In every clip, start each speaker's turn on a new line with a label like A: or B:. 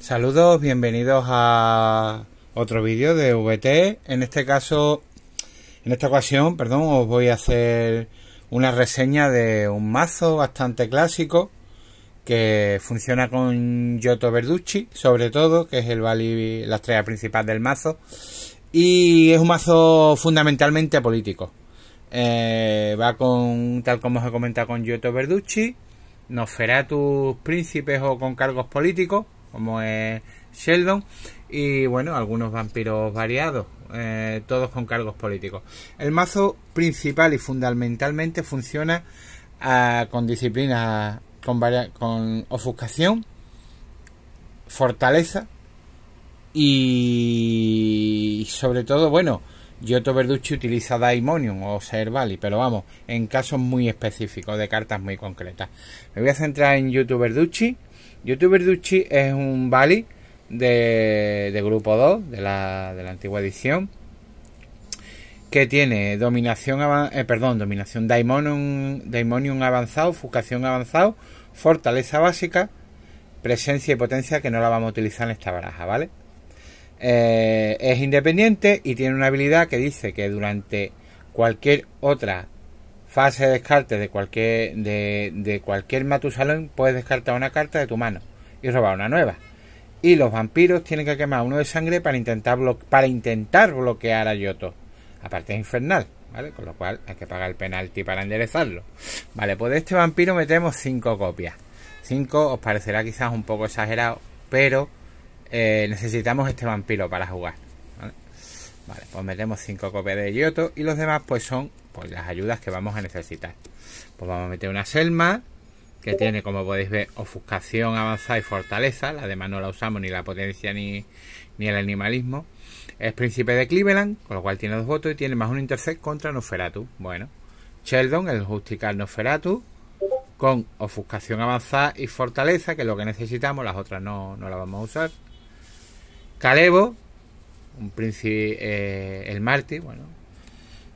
A: Saludos, bienvenidos a otro vídeo de VT. En este caso, en esta ocasión, perdón, os voy a hacer una reseña de un mazo bastante clásico que funciona con Giotto Verducci, sobre todo, que es el la estrella principal del mazo. Y es un mazo fundamentalmente político. Eh, va con, tal como os he comentado, con Giotto Verducci, tus Príncipes o con cargos políticos como es Sheldon, y bueno, algunos vampiros variados, eh, todos con cargos políticos. El mazo principal y fundamentalmente funciona ah, con disciplina con, con ofuscación, fortaleza y sobre todo, bueno, Yoto Verducci utiliza Daimonium o Servali, pero vamos, en casos muy específicos, de cartas muy concretas. Me voy a centrar en youtuber Verducci Youtuber Duchi es un Bali de, grupo 2, de la, de la antigua edición, que tiene dominación, eh, perdón, dominación Daimonium, avanzado, Fuscación avanzado, Fortaleza básica, Presencia y potencia que no la vamos a utilizar en esta baraja, ¿vale? Eh, es independiente y tiene una habilidad que dice que durante cualquier otra fase de descarte de cualquier, de, de cualquier Matusalón, puedes descartar una carta de tu mano y robar una nueva. Y los vampiros tienen que quemar uno de sangre para intentar, para intentar bloquear a Yoto. Aparte es infernal, ¿vale? Con lo cual hay que pagar el penalti para enderezarlo. Vale, pues de este vampiro metemos cinco copias. 5 os parecerá quizás un poco exagerado, pero eh, necesitamos este vampiro para jugar. Vale, pues metemos 5 copias de Yoto y los demás pues son pues, las ayudas que vamos a necesitar. Pues vamos a meter una selma que tiene, como podéis ver, ofuscación avanzada y fortaleza. La demás no la usamos ni la potencia ni, el animalismo. Es príncipe de Cleveland, con lo cual tiene dos votos y tiene más un intercept contra Noferatu. Bueno, Sheldon, el Justicar Noferatu, con ofuscación avanzada y fortaleza, que es lo que necesitamos, las otras no, no las vamos a usar. Calebo, un príncipe, eh, el mártir, bueno.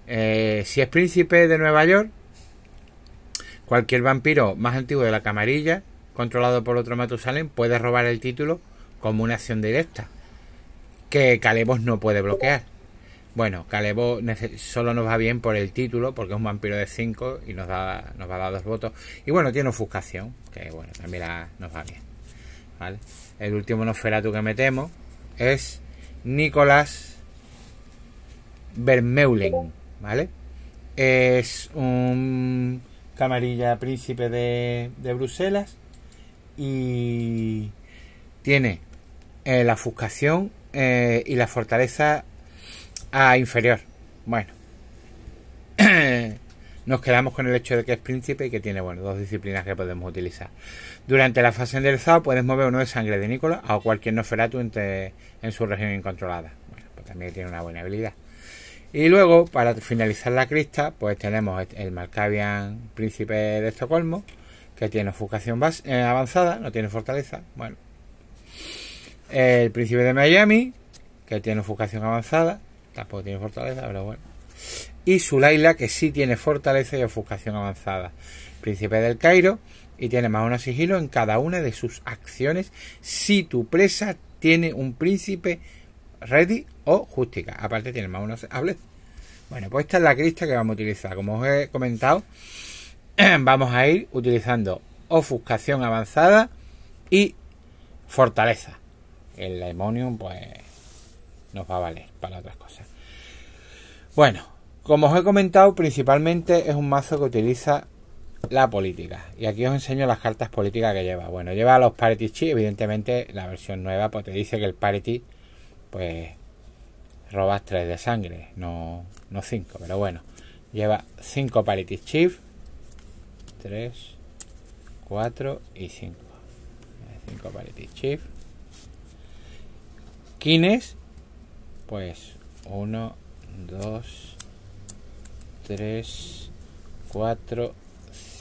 A: Eh, si es príncipe de Nueva York, cualquier vampiro más antiguo de la camarilla, controlado por otro Matusalén, puede robar el título como una acción directa, que Calebos no puede bloquear. Bueno, Calebos solo nos va bien por el título, porque es un vampiro de 5 y nos, da, nos va a dar dos votos. Y bueno, tiene ofuscación, que bueno, también nos va bien. El último Nosferatu que metemos es Nicolás Vermeulen, ¿vale? Es un camarilla príncipe de, Bruselas y tiene eh, la ofuscación eh, y la fortaleza a ah, inferior. Bueno, nos quedamos con el hecho de que es príncipe y que tiene, bueno, dos disciplinas que podemos utilizar. Durante la fase del puedes mover uno de sangre de Nicolás O cualquier Noferatu en, en su región incontrolada. Pues también tiene una buena habilidad. Y luego, para finalizar la crista, pues tenemos el Malkavian Príncipe de Estocolmo, que tiene ofuscación eh, avanzada, no tiene fortaleza. Bueno. El Príncipe de Miami, que tiene ofuscación avanzada, tampoco tiene fortaleza, pero bueno y Laila que sí tiene fortaleza y ofuscación avanzada. Príncipe del Cairo, y tiene más uno sigilo en cada una de sus acciones si tu presa tiene un príncipe ready o justica. Aparte tiene más uno hable. Bueno, pues esta es la crista que vamos a utilizar. Como os he comentado, vamos a ir utilizando ofuscación avanzada y fortaleza. El demonium pues nos va a valer para otras cosas. Bueno, como os he comentado, principalmente es un mazo que utiliza la política. Y aquí os enseño las cartas políticas que lleva. Bueno, lleva los Parity Chiefs. evidentemente la versión nueva pues te dice que el Parity pues robas 3 de sangre, no 5, pero bueno. Lleva 5 Parity Chiefs. 3, 4 y 5. 5 Parity Chiefs: Kines, pues 1, 2, 3, 4,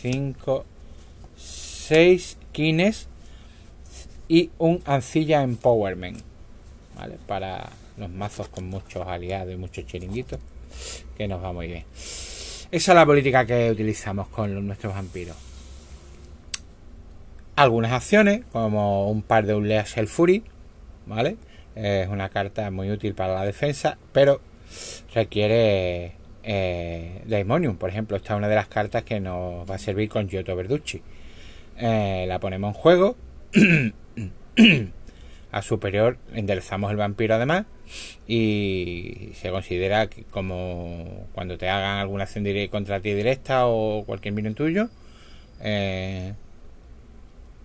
A: 5, 6 kines y un Ancilla Empowerment, ¿vale? Para los mazos con muchos aliados y muchos chiringuitos, que nos va muy bien. Esa es la política que utilizamos con nuestros vampiros. Algunas acciones, como un par de Unleash el Fury, ¿vale? Es una carta muy útil para la defensa, pero requiere eh, Daimonium, por ejemplo, esta es una de las cartas que nos va a servir con Giotto Verducci. Eh, la ponemos en juego. a superior enderezamos el vampiro además y se considera que como cuando te hagan alguna acción contra ti directa o cualquier vino tuyo eh,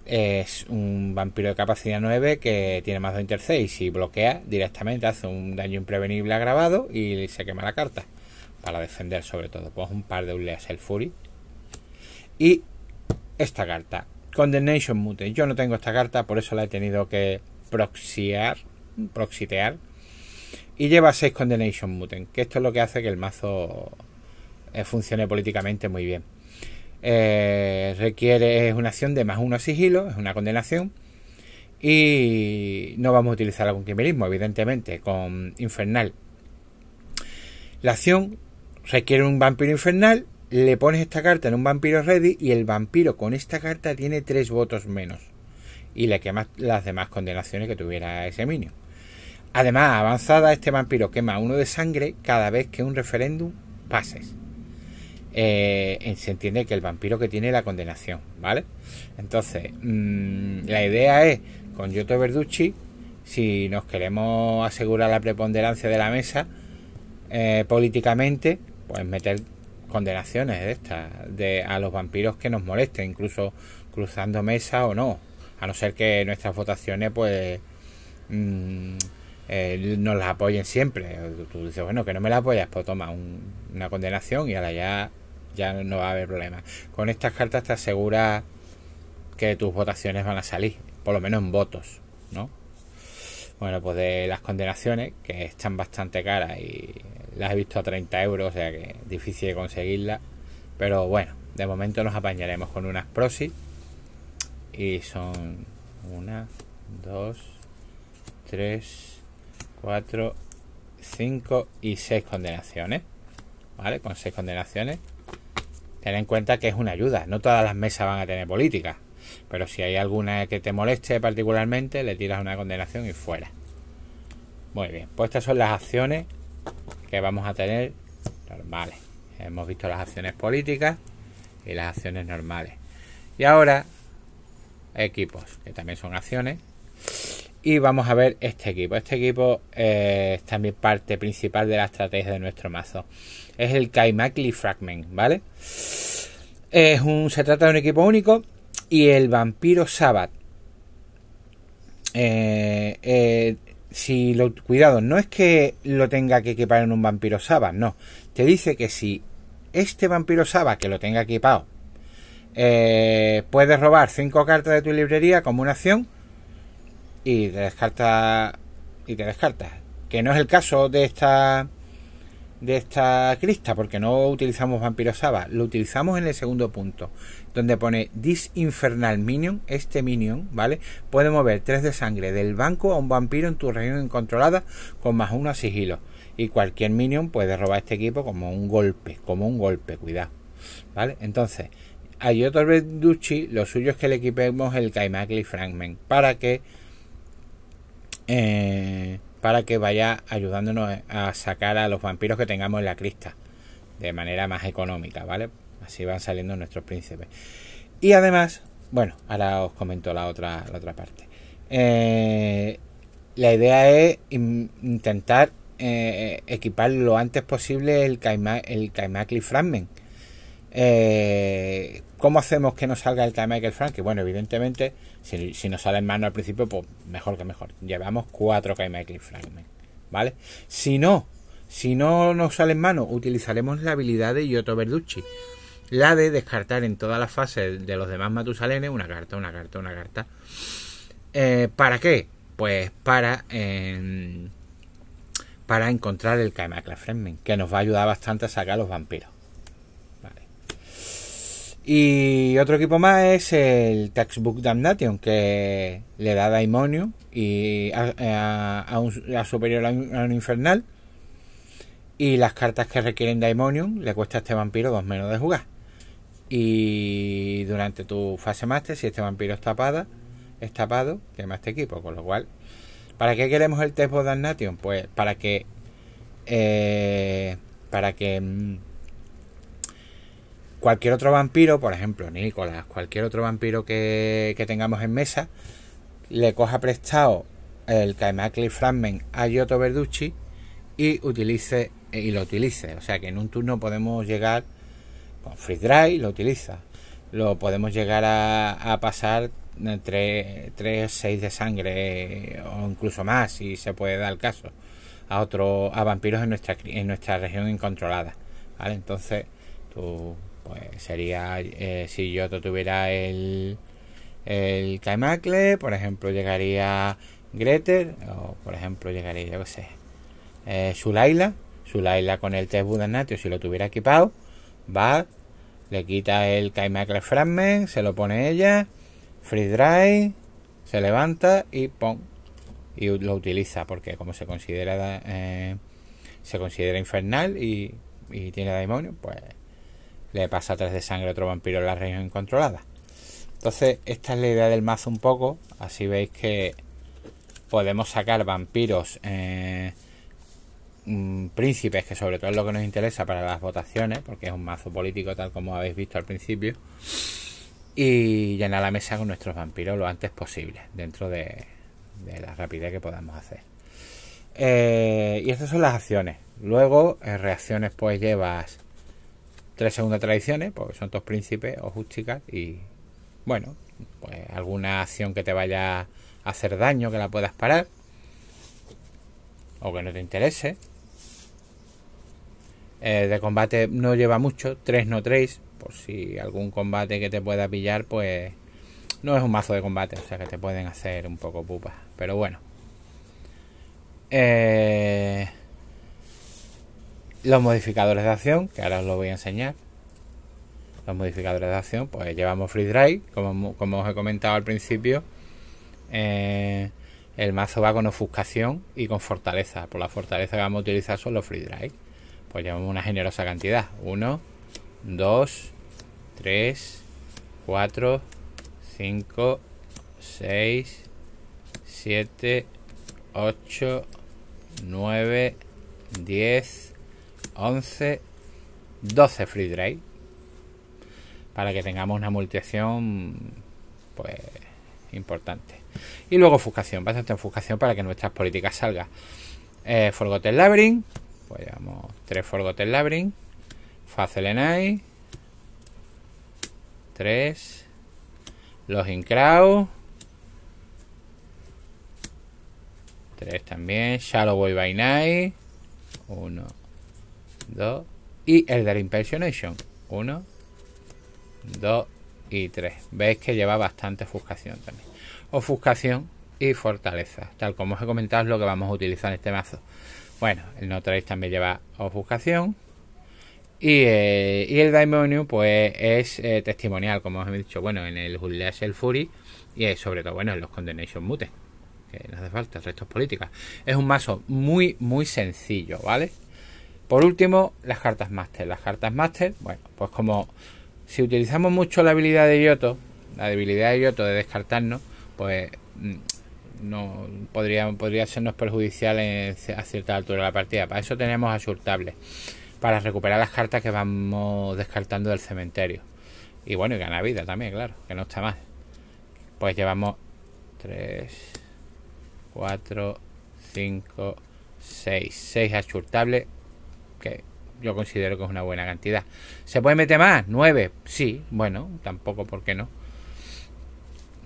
A: es un vampiro de capacidad 9 que tiene más de intercés y si bloquea directamente hace un daño imprevenible agravado y se quema la carta para defender sobre todo, pues un par de Uleas el Fury. Y esta carta, Condemnation Mutant... Yo no tengo esta carta, por eso la he tenido que proxiar, proxitear. Y lleva 6 Condemnation Mutant... que esto es lo que hace que el mazo eh, funcione políticamente muy bien. Eh, requiere una acción de más uno sigilo, es una condenación. Y no vamos a utilizar algún quimerismo, evidentemente, con infernal. La acción requiere un vampiro infernal, le pones esta carta en un vampiro ready y el vampiro con esta carta tiene tres votos menos. Y le quemas las demás condenaciones que tuviera ese minion. Además, avanzada, este vampiro quema uno de sangre cada vez que un referéndum pases. Eh, se entiende que el vampiro que tiene la condenación, ¿vale? Entonces, mm, la idea es, con Giotto Verducci, si nos queremos asegurar la preponderancia de la mesa eh, políticamente, pues meter condenaciones de estas de a los vampiros que nos molesten, incluso cruzando mesa o no, a no ser que nuestras votaciones pues mm, eh, nos las apoyen siempre. Tú dices, bueno, que no me la apoyas, pues toma una condenación y ahora ya ya no va a haber problema. Con estas cartas te asegura que tus votaciones van a salir, por lo menos en votos, ¿no? Bueno, pues de las condenaciones, que están bastante caras y las he visto a 30 euros, o sea que difícil de conseguirla, Pero bueno, de momento nos apañaremos con unas prosis. Y son una, dos, tres, cuatro, cinco y seis condenaciones. ¿Vale? Con seis condenaciones. Ten en cuenta que es una ayuda. No todas las mesas van a tener política. Pero si hay alguna que te moleste particularmente, le tiras una condenación y fuera. Muy bien, pues estas son las acciones que vamos a tener normales. Hemos visto las acciones políticas y las acciones normales. Y ahora, equipos, que también son acciones. Y vamos a ver este equipo. Este equipo eh, es también parte principal de la estrategia de nuestro mazo. Es el Kaimakli Fragment, ¿vale? Es un, se trata de un equipo único y el Vampiro Sabbath. Eh, eh, si lo cuidado, no es que lo tenga que equipar en un vampiro Saba, no. Te dice que si este vampiro Saba que lo tenga equipado eh, puedes robar cinco cartas de tu librería como una acción y te descarta y te descartas. Que no es el caso de esta de esta crista porque no utilizamos vampiro Saba, lo utilizamos en el segundo punto donde pone This Infernal Minion, este minion, ¿vale? Puede mover 3 de sangre del banco a un vampiro en tu región incontrolada con más 1 sigilo. Y cualquier minion puede robar este equipo como un golpe, como un golpe, cuidado. ¿Vale? Entonces, hay otro lo suyo es que le equipemos el Kaimakli Fragment para que eh, para que vaya ayudándonos a sacar a los vampiros que tengamos en la crista de manera más económica, ¿vale? Así van saliendo nuestros príncipes. Y además, bueno, ahora os comento la otra, la otra parte. Eh, la idea es intentar eh, equipar lo antes posible el, Kaima, el Fragment. Eh, ¿Cómo hacemos que nos salga el Kaimakli Fragment? Bueno, evidentemente, si, si, nos sale en mano al principio, pues mejor que mejor. Llevamos cuatro Kaimakli Fragment. ¿Vale? Si no, si no nos sale en mano, utilizaremos la habilidad de Yoto Verducci la de descartar en todas las fases de los demás Matusalenes una carta, una carta, una carta. Eh, ¿Para qué? Pues para, em, para encontrar el Kaimakla fremen que nos va a ayudar bastante a sacar los vampiros. Y otro equipo más es el Textbook Damnation, que le da Daimonium y a, un, superior a infernal. Y las cartas que requieren Daimonium le cuesta a este vampiro dos menos de jugar. Y durante tu fase máster, si este vampiro es, tapada, es tapado, quema este equipo. Con lo cual, ¿para qué queremos el test Nation? Pues para que. Eh, para que. Mm, cualquier otro vampiro, por ejemplo, Nicolás, cualquier otro vampiro que, que tengamos en mesa, le coja prestado el Kaimakli Fragment a Yoto Verducci y utilice y lo utilice. O sea que en un turno podemos llegar Free dry lo utiliza. Lo podemos llegar a, pasar 3, o 6 de sangre eh, o incluso más si se puede dar el caso a otro a vampiros en nuestra en nuestra región incontrolada vale entonces tú pues sería eh, si yo tuviera el el por ejemplo llegaría Greter o por ejemplo llegaría yo qué sé eh, Sulaila Sulaila con el test Budanatio si lo tuviera equipado va, le quita el KeyMaker Fragment, se lo pone ella, Free Drive, se levanta y ¡pum! Y lo utiliza porque como se considera eh, se considera infernal y, tiene demonio, pues le pasa tres de sangre a otro vampiro en la región incontrolada. Entonces, esta es la idea del mazo un poco. Así veis que podemos sacar vampiros eh, Mm, príncipes, que sobre todo es lo que nos interesa para las votaciones, porque es un mazo político tal como habéis visto al principio, y llenar la mesa con nuestros vampiros lo antes posible, dentro de, la rapidez que podamos hacer. Eh, y estas son las acciones. Luego, en eh, reacciones, pues llevas tres segundas tradiciones, porque son dos príncipes o justicas, y bueno, pues, alguna acción que te vaya a hacer daño, que la puedas parar, o que no te interese, eh, de combate no lleva mucho, 3 no 3, por si algún combate que te pueda pillar, pues no es un mazo de combate, o sea que te pueden hacer un poco pupa, pero bueno. Eh, los modificadores de acción, que ahora os lo voy a enseñar. Los modificadores de acción, pues llevamos Free Drive, como, os he comentado al principio. Eh, el mazo va con ofuscación y con fortaleza. Por la fortaleza que vamos a utilizar son los Free Drive pues llevamos una generosa cantidad. 1, 2, 3, 4, 5, 6, 7, 8, 9, 10, 11, 12 free drive para que tengamos una multiación pues importante y luego ofuscación bastante fuscación para que nuestras políticas salgan eh, Forgotten Labyrinth pues llevamos 3 Forgotten Labyrinth, Fazel Enay, 3, Los 3 también, Shallow Boy by Night, 1, 2, y el de 1, 2 y 3. Veis que lleva bastante ofuscación también. Ofuscación y fortaleza, tal como os he comentado es lo que vamos a utilizar en este mazo. Bueno, el Trace también lleva Obfuscación. Y, eh, y el demonio pues, es eh, testimonial, como os he dicho, bueno, en el Julias el Fury y sobre todo, bueno, en los Condemnation Mutes, que no hace falta, restos políticas. Es un mazo muy, muy sencillo, ¿vale? Por último, las cartas Master. Las cartas Master, bueno, pues como si utilizamos mucho la habilidad de Yoto, la debilidad de Yoto de descartarnos, pues mm, no podría, podría sernos perjudicial a cierta altura de la partida. Para eso tenemos asurtables, para recuperar las cartas que vamos descartando del cementerio. Y bueno, y gana vida también, claro, que no está mal. Pues llevamos 3, 4, 5, 6, 6 asurtables que yo considero que es una buena cantidad. ¿Se puede meter más? 9, sí, bueno, tampoco, ¿por qué no?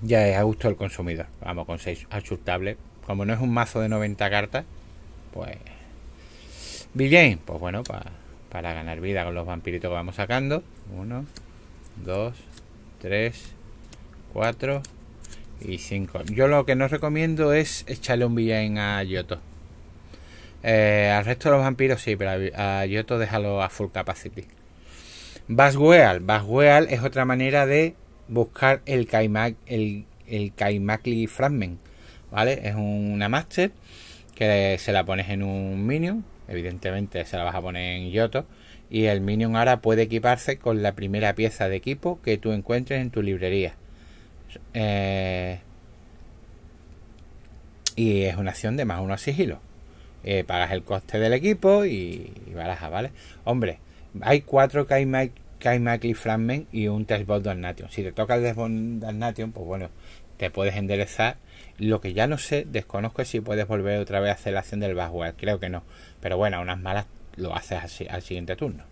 A: ya es a gusto del consumidor. Vamos, con 6 asustables. Como no es un mazo de 90 cartas, pues. Villain, pues bueno, para ganar vida con los vampiritos que vamos sacando. 1, 2, 3, 4 y 5. Yo lo que no recomiendo es echarle un villain a Yoto. Eh, al resto de los vampiros sí, pero a, Yoto déjalo a full capacity. Basweal. Basweal es otra manera de buscar el el, el Kaimakli Fragment, ¿vale? Es una master que se la pones en un minion, evidentemente se la vas a poner en Yoto, y el minion ahora puede equiparse con la primera pieza de equipo que tú encuentres en tu librería. Eh, y es una acción de más uno sigilo. Eh, pagas el coste del equipo y, y baraja, ¿vale? Hombre, hay cuatro Kaimakli. Kaimakli Fragment y un Testbot Nation. Si te toca el Testbot pues bueno, te puedes enderezar. Lo que ya no sé, desconozco si puedes volver otra vez a hacer la acción del Bagwell, Creo que no. Pero bueno, unas malas lo haces así al siguiente turno.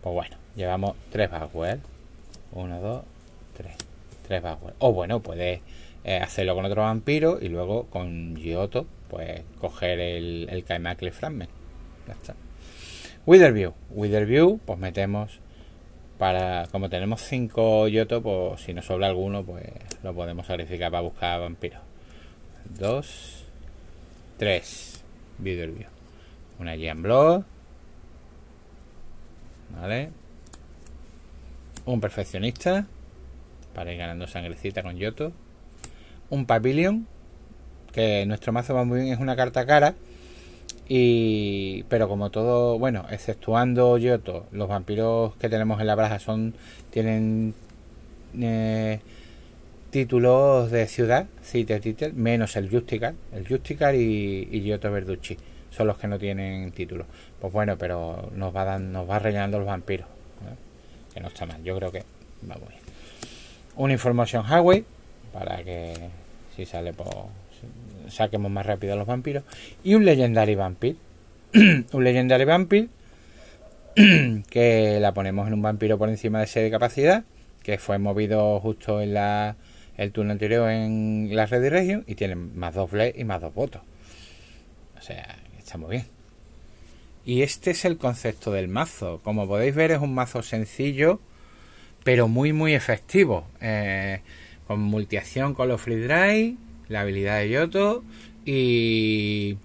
A: Pues bueno, llevamos tres Bagwell Uno, dos, tres. Tres Bagwell, O bueno, puedes eh, hacerlo con otro vampiro y luego con Giotto, pues coger el, el Fragment. Ya está. Witherview. Witherview, pues metemos para, como tenemos 5 yoto, pues si nos sobra alguno, pues lo podemos sacrificar para buscar vampiros. 2, 3, vidrio. Una Gian ¿Vale? Un perfeccionista. Para ir ganando sangrecita con Yoto. Un pavilion Que nuestro mazo va muy bien, es una carta cara. Y, pero como todo, bueno, exceptuando Yoto, los vampiros que tenemos en la braja son, tienen eh, títulos de ciudad, City Title, menos el Justicar, el Justicar y, y Giotto Verducci, son los que no tienen títulos. Pues bueno, pero nos va nos va rellenando los vampiros, que no está mal, yo creo que vamos bien. Una información highway, para que si sale por saquemos más rápido a los vampiros. Y un Legendary Vampir. un Legendary Vampir que la ponemos en un vampiro por encima de 6 de capacidad, que fue movido justo en la, el turno anterior en la red de y tiene más dos fle y más dos votos. O sea, está muy bien. Y este es el concepto del mazo. Como podéis ver, es un mazo sencillo, pero muy, muy efectivo. Eh, con multiacción con los free drive la habilidad de Yoto y,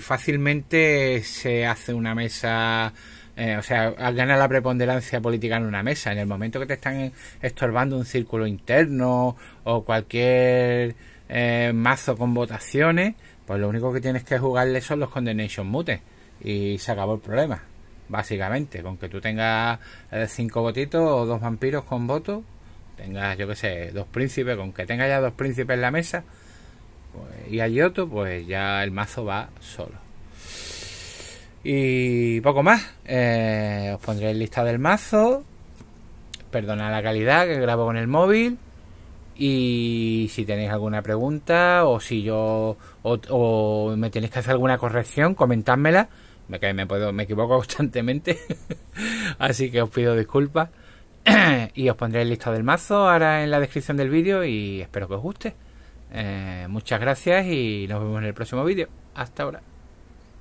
A: fácilmente se hace una mesa, eh, o sea, ganar la preponderancia política en una mesa. En el momento que te están estorbando un círculo interno o cualquier eh, mazo con votaciones, pues lo único que tienes que jugarle son los Condemnation Mutes y se acabó el problema. Básicamente, con que tú tengas eh, cinco votitos o dos vampiros con voto Tenga, yo que sé, dos príncipes, con que tenga ya dos príncipes en la mesa pues, y hay otro, pues ya el mazo va solo. Y poco más. Eh, os pondré el listado del mazo. Perdona la calidad que grabo con el móvil. Y si tenéis alguna pregunta o si yo o, me tenéis que hacer alguna corrección, comentádmela. Me, me, puedo, me equivoco constantemente. Así que os pido disculpas y os pondré el listado del mazo ahora en la descripción del vídeo y espero que os guste. Eh, muchas gracias y nos vemos en el próximo vídeo. Hasta ahora.